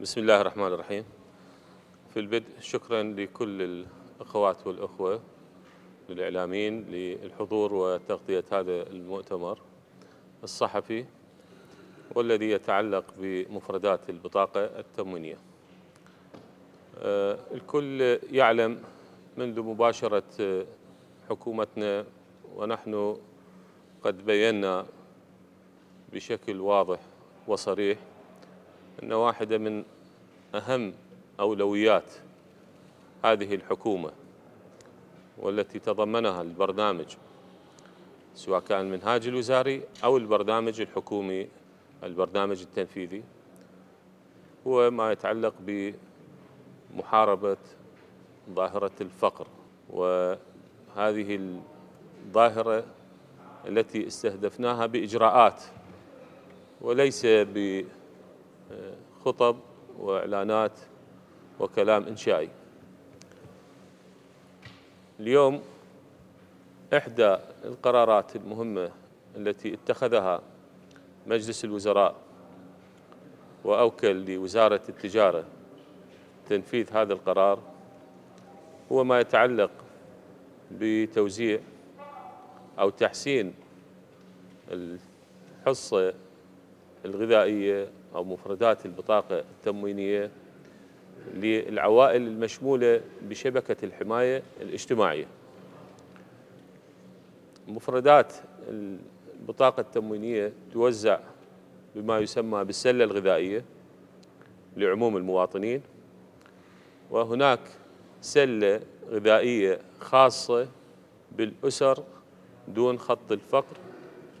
بسم الله الرحمن الرحيم في البدء شكرا لكل الأخوات والأخوة للإعلاميين للحضور وتغطية هذا المؤتمر الصحفي والذي يتعلق بمفردات البطاقة التموينية آه، الكل يعلم منذ مباشرة حكومتنا ونحن قد بينا بشكل واضح وصريح أن واحدة من أهم أولويات هذه الحكومة والتي تضمنها البرنامج سواء كان المنهاج الوزاري أو البرنامج الحكومي البرنامج التنفيذي هو ما يتعلق بمحاربة ظاهرة الفقر وهذه الظاهرة التي استهدفناها بإجراءات وليس ب خطب وإعلانات وكلام إنشائي اليوم إحدى القرارات المهمة التي اتخذها مجلس الوزراء وأوكل لوزارة التجارة تنفيذ هذا القرار هو ما يتعلق بتوزيع أو تحسين الحصة الغذائية أو مفردات البطاقة التموينية للعوائل المشمولة بشبكة الحماية الاجتماعية مفردات البطاقة التموينية توزع بما يسمى بالسلة الغذائية لعموم المواطنين وهناك سلة غذائية خاصة بالأسر دون خط الفقر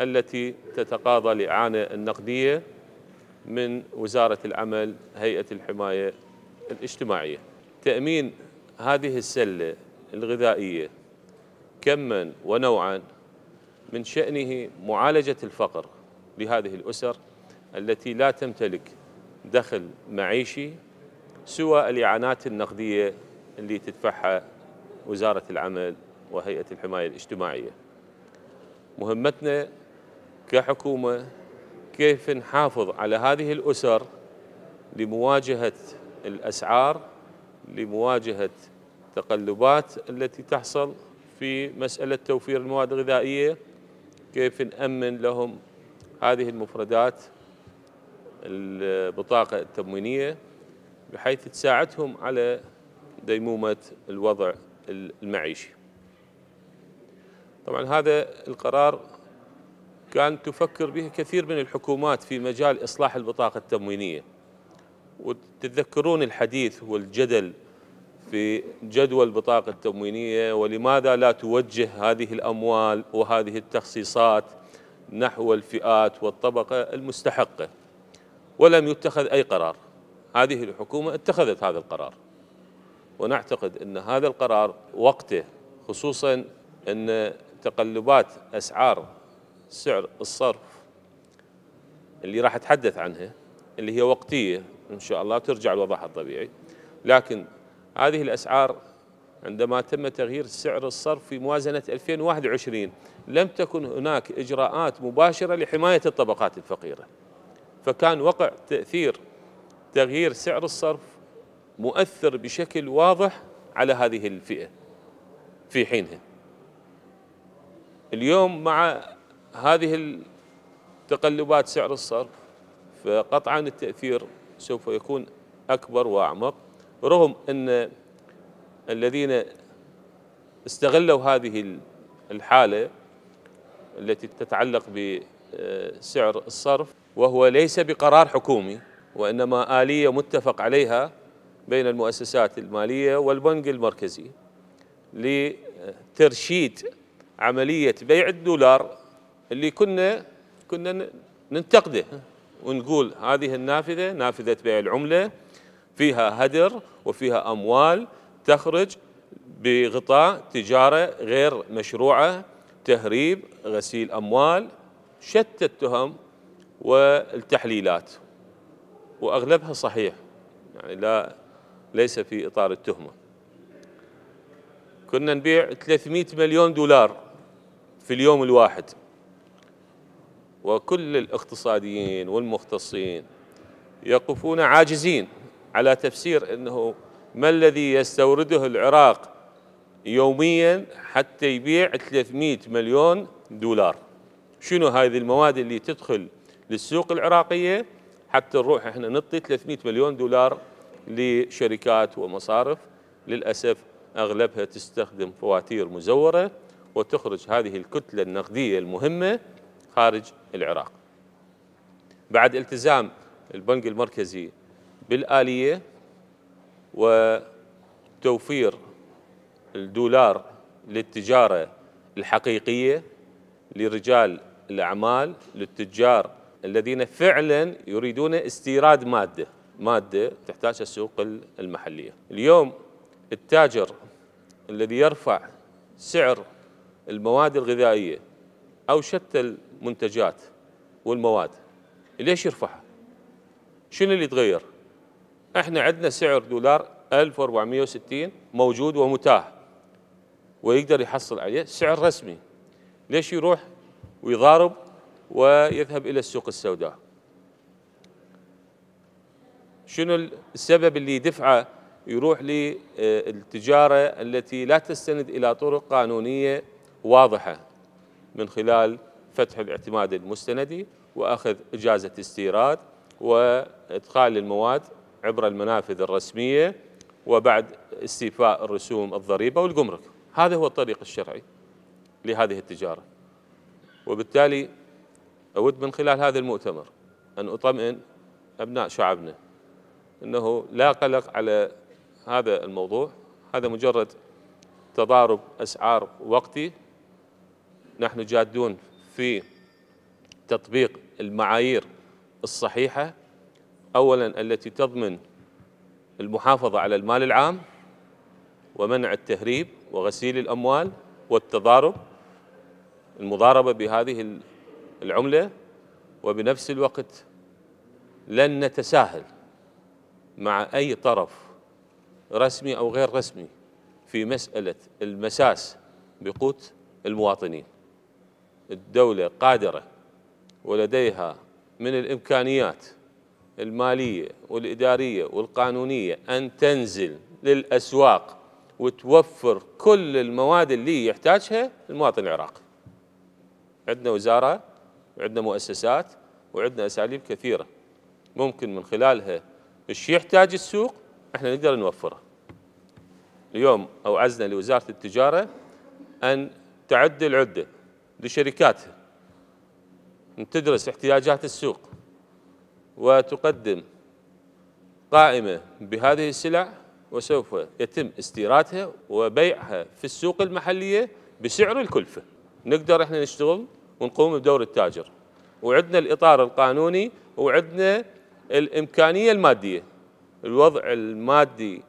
التي تتقاضى الإعانة النقدية من وزارة العمل هيئة الحماية الاجتماعية تأمين هذه السلة الغذائية كما ونوعا من شأنه معالجة الفقر لهذه الأسر التي لا تمتلك دخل معيشي سوى الإعانات النقدية اللي تدفعها وزارة العمل وهيئة الحماية الاجتماعية مهمتنا كحكومة كيف نحافظ على هذه الأسر لمواجهة الأسعار لمواجهة تقلبات التي تحصل في مسألة توفير المواد الغذائية كيف نأمن لهم هذه المفردات البطاقة التموينية بحيث تساعدهم على ديمومة الوضع المعيشي طبعا هذا القرار كان تفكر به كثير من الحكومات في مجال إصلاح البطاقة التموينية وتتذكرون الحديث والجدل في جدوى البطاقة التموينية ولماذا لا توجه هذه الأموال وهذه التخصيصات نحو الفئات والطبقة المستحقة ولم يتخذ أي قرار هذه الحكومة اتخذت هذا القرار ونعتقد أن هذا القرار وقته خصوصا أن تقلبات أسعار سعر الصرف اللي راح أتحدث عنها اللي هي وقتية إن شاء الله ترجع لوضعها الطبيعي لكن هذه الأسعار عندما تم تغيير سعر الصرف في موازنة 2021 لم تكن هناك إجراءات مباشرة لحماية الطبقات الفقيرة فكان وقع تأثير تغيير سعر الصرف مؤثر بشكل واضح على هذه الفئة في حينها اليوم مع هذه التقلبات سعر الصرف فقطعا التأثير سوف يكون أكبر وأعمق رغم أن الذين استغلوا هذه الحالة التي تتعلق بسعر الصرف وهو ليس بقرار حكومي وإنما آلية متفق عليها بين المؤسسات المالية والبنك المركزي لترشيد عملية بيع الدولار اللي كنا كنا ننتقده ونقول هذه النافذة نافذة بيع العملة فيها هدر وفيها أموال تخرج بغطاء تجارة غير مشروعة تهريب غسيل أموال شتى التهم والتحليلات وأغلبها صحيح يعني لا ليس في إطار التهمة كنا نبيع 300 مليون دولار في اليوم الواحد وكل الاقتصاديين والمختصين يقفون عاجزين على تفسير انه ما الذي يستورده العراق يوميا حتى يبيع 300 مليون دولار شنو هذه المواد اللي تدخل للسوق العراقيه حتى نروح احنا نعطي 300 مليون دولار لشركات ومصارف للاسف اغلبها تستخدم فواتير مزوره وتخرج هذه الكتله النقديه المهمه خارج العراق بعد التزام البنك المركزي بالآلية وتوفير الدولار للتجارة الحقيقية لرجال الأعمال للتجار الذين فعلا يريدون استيراد مادة مادة تحتاجها السوق المحلية اليوم التاجر الذي يرفع سعر المواد الغذائية أو شتى المنتجات والمواد ليش يرفعها؟ شنو اللي تغير؟ احنا عندنا سعر دولار 1460 موجود ومتاح ويقدر يحصل عليه سعر رسمي ليش يروح ويضارب ويذهب الى السوق السوداء شنو السبب اللي يدفعه يروح للتجاره آه، التي لا تستند الى طرق قانونيه واضحه من خلال فتح الاعتماد المستندي واخذ اجازه استيراد وادخال المواد عبر المنافذ الرسميه وبعد استيفاء الرسوم الضريبه والجمرك هذا هو الطريق الشرعي لهذه التجاره وبالتالي اود من خلال هذا المؤتمر ان اطمئن ابناء شعبنا انه لا قلق على هذا الموضوع هذا مجرد تضارب اسعار وقتي نحن جادون في تطبيق المعايير الصحيحة أولا التي تضمن المحافظة على المال العام ومنع التهريب وغسيل الأموال والتضارب المضاربة بهذه العملة وبنفس الوقت لن نتساهل مع أي طرف رسمي أو غير رسمي في مسألة المساس بقوت المواطنين الدولة قادرة ولديها من الإمكانيات المالية والإدارية والقانونية أن تنزل للأسواق وتوفر كل المواد اللي يحتاجها المواطن العراقي عندنا وزارة وعندنا مؤسسات وعندنا أساليب كثيرة ممكن من خلالها ايش يحتاج السوق احنا نقدر نوفره اليوم أوعزنا لوزارة التجارة أن تعد العدة لشركاتها تدرس احتياجات السوق وتقدم قائمة بهذه السلع وسوف يتم استيرادها وبيعها في السوق المحلية بسعر الكلفة نقدر احنا نشتغل ونقوم بدور التاجر وعندنا الإطار القانوني وعندنا الإمكانية المادية الوضع المادي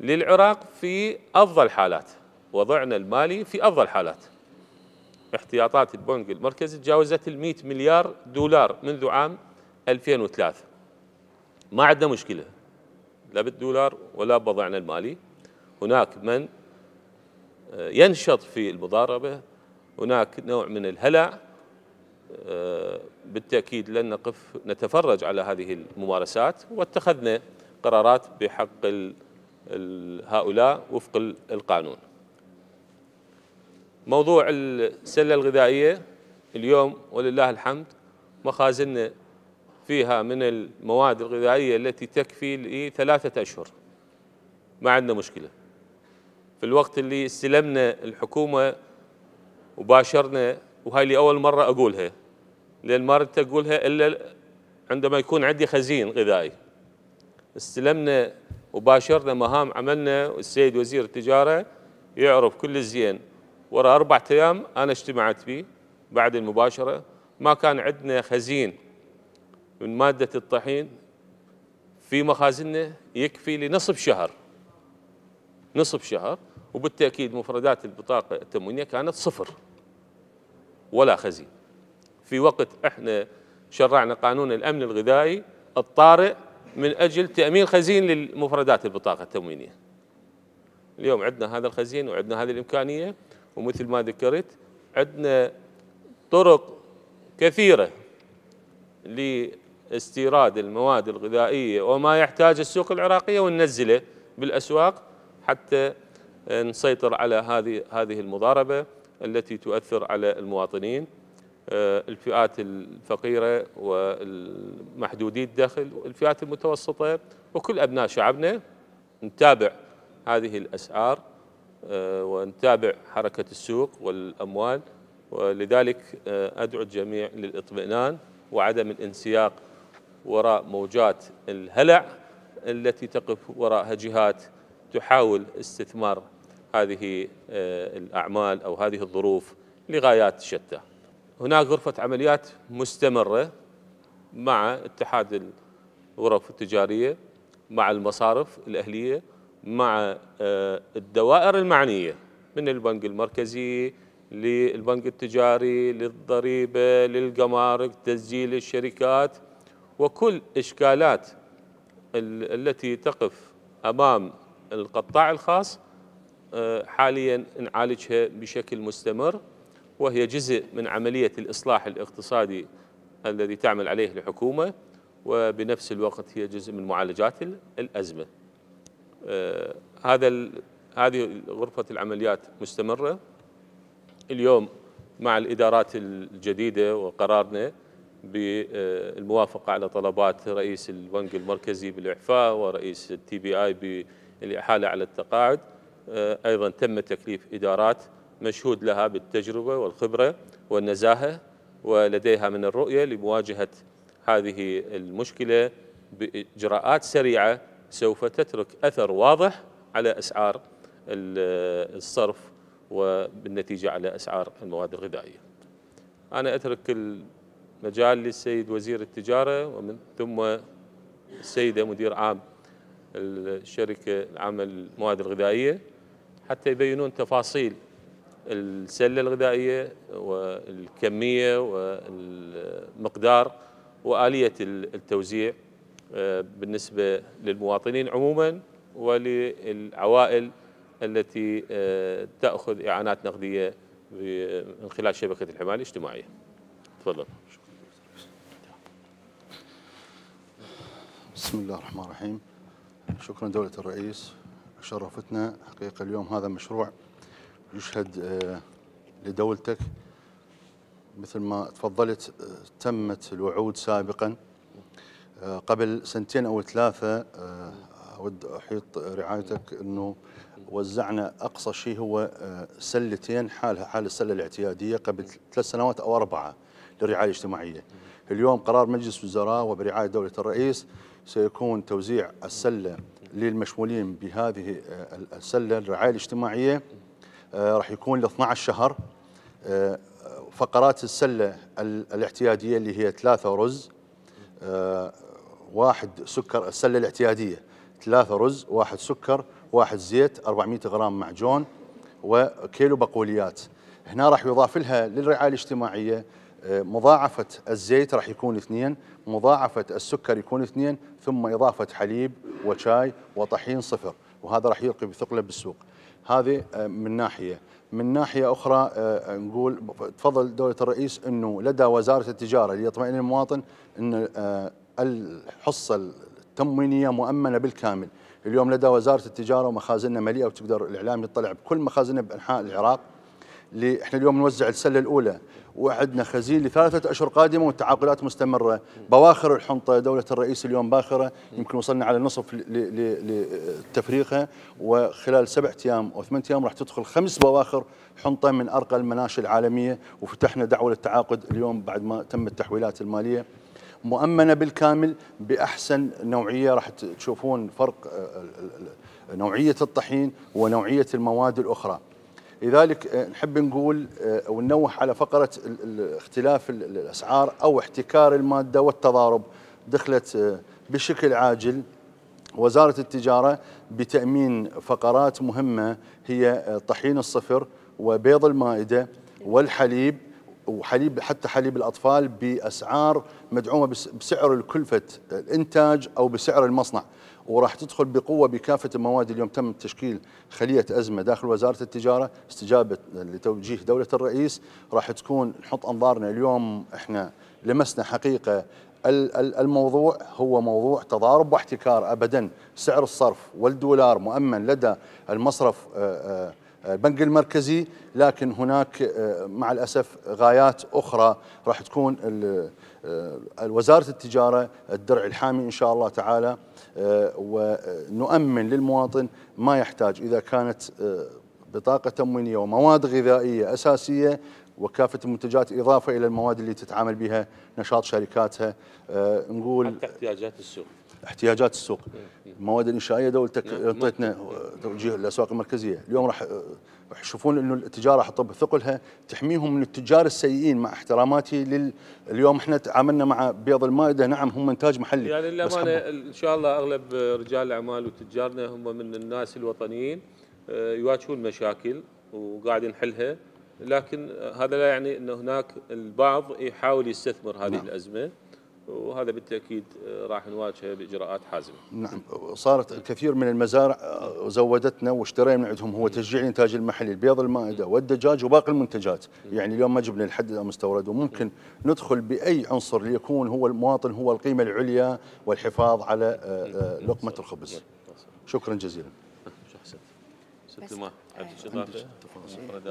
للعراق في أفضل حالات وضعنا المالي في أفضل حالات احتياطات البنك المركزي تجاوزت ال 100 مليار دولار منذ عام 2003 ما عندنا مشكله لا بالدولار ولا بوضعنا المالي هناك من آه، ينشط في المضاربه هناك نوع من الهلع آه، بالتاكيد لن نقف نتفرج على هذه الممارسات واتخذنا قرارات بحق هؤلاء وفق القانون موضوع السلة الغذائية اليوم ولله الحمد مخازننا فيها من المواد الغذائية التي تكفي لثلاثة أشهر ما عندنا مشكلة في الوقت اللي استلمنا الحكومة وباشرنا وهاي لأول مرة أقولها لأن ما ردت أقولها إلا عندما يكون عندي خزين غذائي استلمنا وباشرنا مهام عملنا والسيد وزير التجارة يعرف كل الزين ورا أربعة أيام أنا اجتمعت فيه بعد المباشرة ما كان عندنا خزين من مادة الطحين في مخازننا يكفي لنصف شهر نصف شهر وبالتأكيد مفردات البطاقة التموينية كانت صفر ولا خزين في وقت احنا شرعنا قانون الأمن الغذائي الطارئ من أجل تأمين خزين للمفردات البطاقة التموينية اليوم عندنا هذا الخزين وعندنا هذه الإمكانية ومثل ما ذكرت عندنا طرق كثيرة لاستيراد المواد الغذائية وما يحتاج السوق العراقية وننزله بالأسواق حتى نسيطر على هذه هذه المضاربة التي تؤثر على المواطنين آه، الفئات الفقيرة والمحدودي الدخل والفئات المتوسطة وكل أبناء شعبنا نتابع هذه الأسعار آه، ونتابع حركة السوق والأموال ولذلك آه، أدعو الجميع للإطمئنان وعدم الانسياق وراء موجات الهلع التي تقف وراءها جهات تحاول استثمار هذه آه، الأعمال أو هذه الظروف لغايات شتى هناك غرفة عمليات مستمرة مع اتحاد الغرف التجارية مع المصارف الأهلية مع آه، الدوائر المعنية من البنك المركزي للبنك التجاري للضريبة للجمارك تسجيل الشركات وكل إشكالات التي تقف أمام القطاع الخاص آه، حاليا نعالجها بشكل مستمر وهي جزء من عملية الإصلاح الاقتصادي الذي تعمل عليه الحكومة وبنفس الوقت هي جزء من معالجات الأزمة آه، هذا هذه غرفة العمليات مستمرة اليوم مع الإدارات الجديدة وقرارنا بالموافقة على طلبات رئيس البنك المركزي بالإعفاء ورئيس التي بي آي بالإحالة على التقاعد آه، أيضا تم تكليف إدارات مشهود لها بالتجربة والخبرة والنزاهة ولديها من الرؤية لمواجهة هذه المشكلة بإجراءات سريعة سوف تترك أثر واضح على أسعار الصرف وبالنتيجة على أسعار المواد الغذائية أنا أترك المجال للسيد وزير التجارة ومن ثم السيدة مدير عام الشركة العامة للمواد الغذائية حتى يبينون تفاصيل السلة الغذائية والكمية والمقدار وآلية التوزيع بالنسبة للمواطنين عموما وللعوائل التي آه، تأخذ إعانات نقدية من خلال شبكة الحماية الاجتماعية تفضل بسم الله الرحمن الرحيم شكرا دولة الرئيس شرفتنا حقيقة اليوم هذا مشروع يشهد آه، لدولتك مثل ما تفضلت آه، تمت الوعود سابقا آه، قبل سنتين او ثلاثه آه، اود احيط رعايتك انه وزعنا اقصى شيء هو آه، سلتين حالها حال السله الاعتياديه قبل ثلاث سنوات او اربعه للرعايه الاجتماعيه. اليوم قرار مجلس الوزراء وبرعايه دوله الرئيس سيكون توزيع السله للمشمولين بهذه السله الرعايه الاجتماعيه راح يكون ل 12 شهر فقرات السله الاعتياديه اللي هي ثلاثه رز واحد سكر السله الاعتياديه ثلاثه رز واحد سكر واحد زيت 400 غرام معجون وكيلو بقوليات هنا راح يضاف لها للرعايه الاجتماعيه آه، مضاعفة الزيت راح يكون اثنين مضاعفة السكر يكون اثنين ثم إضافة حليب وشاي وطحين صفر وهذا راح يلقي بثقله بالسوق هذه آه، من ناحية من ناحية أخرى آه، نقول تفضل دولة الرئيس أنه لدى وزارة التجارة ليطمئن المواطن أن الحصه التموينيه مؤمنه بالكامل اليوم لدى وزاره التجاره ومخازننا مليئه وتقدر الاعلام يطلع بكل مخازننا بانحاء العراق اللي احنا اليوم نوزع السله الاولى وعندنا خزين لثلاثه اشهر قادمه والتعاقدات مستمره بواخر الحنطه دوله الرئيس اليوم باخره يمكن وصلنا على نصف لتفريقها وخلال سبعة ايام او ثمان ايام راح تدخل خمس بواخر حنطه من ارقى المناشئ العالميه وفتحنا دعوه للتعاقد اليوم بعد ما تم التحويلات الماليه مؤمنه بالكامل باحسن نوعيه راح تشوفون فرق آه، نوعيه الطحين ونوعيه المواد الاخرى. لذلك آه، نحب نقول آه، وننوه على فقره اختلاف الاسعار او احتكار الماده والتضارب دخلت بشكل عاجل وزاره التجاره بتامين فقرات مهمه هي طحين الصفر وبيض المائده والحليب وحليب حتى حليب الاطفال باسعار مدعومه بسعر الكلفه الانتاج او بسعر المصنع وراح تدخل بقوه بكافه المواد اليوم تم تشكيل خليه ازمه داخل وزاره التجاره استجابه لتوجيه دوله الرئيس راح تكون نحط انظارنا اليوم احنا لمسنا حقيقه الموضوع هو موضوع تضارب واحتكار ابدا سعر الصرف والدولار مؤمن لدى المصرف آآ آآ البنك المركزي لكن هناك آه، مع الأسف غايات أخرى راح تكون آه، وزارة التجارة الدرع الحامي إن شاء الله تعالى آه، ونؤمن للمواطن ما يحتاج إذا كانت بطاقة تموينية ومواد غذائية أساسية وكافة المنتجات إضافة إلى المواد اللي تتعامل بها نشاط شركاتها نقول حتى احتياجات السوق احتياجات السوق إيه، إيه. المواد الانشائيه دولتك اعطيتنا توجيه الاسواق المركزيه اليوم راح يشوفون انه التجاره راح تطب ثقلها تحميهم من التجار السيئين مع احتراماتي لل اليوم احنا تعاملنا مع بيض المائده نعم هم انتاج محلي يعني للامانه ان شاء الله اغلب رجال الاعمال وتجارنا هم من الناس الوطنيين آه، يواجهون مشاكل وقاعدين نحلها لكن هذا لا يعني ان هناك البعض يحاول يستثمر هذه نعم. الازمه وهذا بالتاكيد آه، راح نواجهه باجراءات حازمه. نعم صارت الكثير من المزارع آه، زودتنا واشترينا من عندهم هو تشجيع الانتاج المحلي البيض المائده والدجاج وباقي المنتجات، يعني اليوم ما جبنا الحد المستورد وممكن ندخل باي عنصر ليكون هو المواطن هو القيمه العليا والحفاظ على آه، لقمه الخبز. شكرا جزيلا. شو حسن؟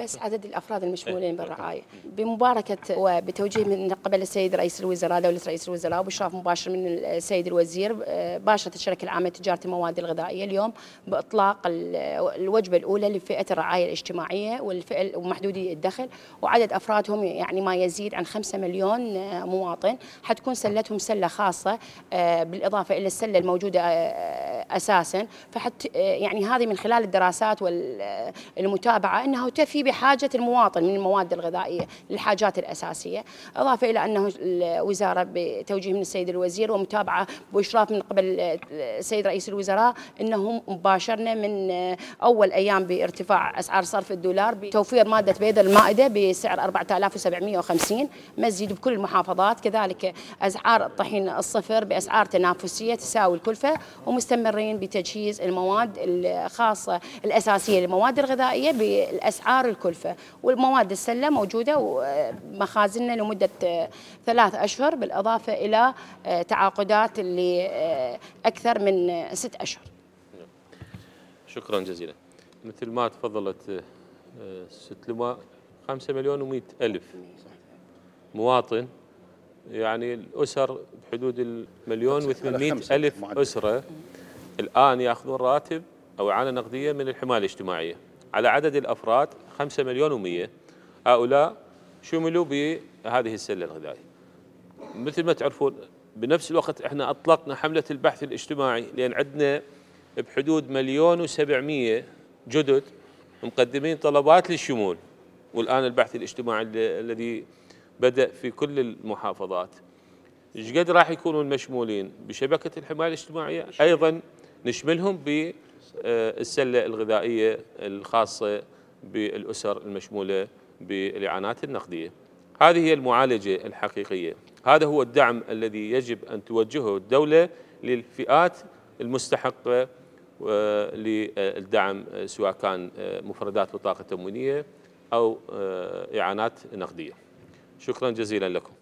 بس عدد الافراد المشمولين إيه، بالرعايه بمباركه وبتوجيه من قبل السيد رئيس الوزراء دوله رئيس الوزراء وباشراف مباشر من السيد الوزير آه، باشرت الشركه العامه لتجاره المواد الغذائيه اليوم باطلاق الوجبه الاولى لفئه الرعايه الاجتماعيه والفئه ومحدودي الدخل وعدد افرادهم يعني ما يزيد عن 5 مليون آه، مواطن حتكون سلتهم سله خاصه آه، بالاضافه الى السله الموجوده اساسا فحت يعني هذه من خلال الدراسات وال المتابعة أنه تفي بحاجة المواطن من المواد الغذائية للحاجات الأساسية إضافة إلى أنه الوزارة بتوجيه من السيد الوزير ومتابعة بإشراف من قبل السيد رئيس الوزراء أنهم مباشرنا من أول أيام بارتفاع أسعار صرف الدولار بتوفير مادة بيض المائدة بسعر 4750 مزيد بكل المحافظات كذلك أسعار الطحين الصفر بأسعار تنافسية تساوي الكلفة ومستمرين بتجهيز المواد الخاصة الأساسية للمواد المواد الغذائيه بالاسعار الكلفه والمواد السله موجوده ومخازننا لمده آه، ثلاث اشهر بالاضافه الى آه، تعاقدات اللي آه، اكثر من ست اشهر. شكرا جزيلا. مثل ما تفضلت ست لواء 5 مليون و100 الف مواطن يعني الاسر بحدود المليون و800 الف اسره الان ياخذون راتب او عانه نقديه من الحمايه الاجتماعيه. على عدد الأفراد 5 مليون و100 هؤلاء شملوا بهذه السلة الغذائية مثل ما تعرفون بنفس الوقت احنا أطلقنا حملة البحث الاجتماعي لأن عندنا بحدود مليون و700 جدد مقدمين طلبات للشمول والآن البحث الاجتماعي الذي بدأ في كل المحافظات ايش قد راح يكونون مشمولين بشبكة الحماية الاجتماعية أيضا نشملهم ب آه، السلة الغذائية الخاصة بالأسر المشمولة بالإعانات النقدية هذه هي المعالجة الحقيقية هذا هو الدعم الذي يجب أن توجهه الدولة للفئات المستحقة آه، للدعم آه، سواء كان مفردات بطاقة تموينية أو إعانات نقدية شكرا جزيلا لكم